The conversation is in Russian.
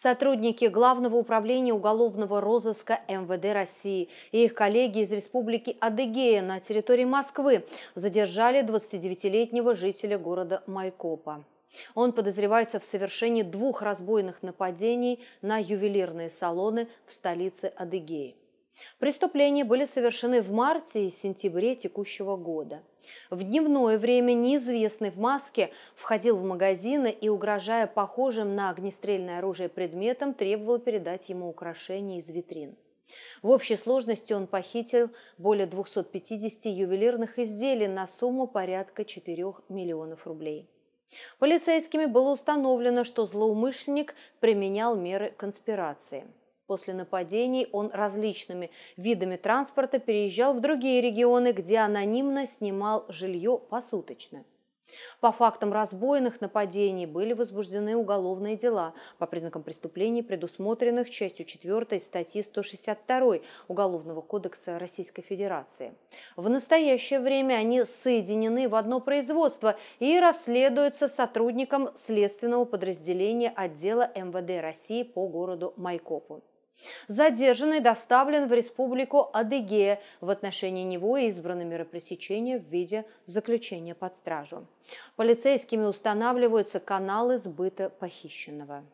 сотрудники Главного управления уголовного розыска МВД России и их коллеги из республики Адыгея на территории Москвы задержали 29-летнего жителя города Майкопа. Он подозревается в совершении двух разбойных нападений на ювелирные салоны в столице Адыгеи. Преступления были совершены в марте и сентябре текущего года. В дневное время неизвестный в маске входил в магазины и, угрожая похожим на огнестрельное оружие предметом, требовал передать ему украшения из витрин. В общей сложности он похитил более 250 ювелирных изделий на сумму порядка 4 миллионов рублей. Полицейскими было установлено, что злоумышленник применял меры конспирации – После нападений он различными видами транспорта переезжал в другие регионы, где анонимно снимал жилье посуточно. По фактам разбойных нападений были возбуждены уголовные дела по признакам преступлений, предусмотренных частью 4 статьи 162 Уголовного кодекса Российской Федерации. В настоящее время они соединены в одно производство и расследуются сотрудником следственного подразделения отдела МВД России по городу Майкопу. Задержанный доставлен в республику Адыгея. В отношении него избраны меры пресечения в виде заключения под стражу. Полицейскими устанавливаются каналы сбыта похищенного.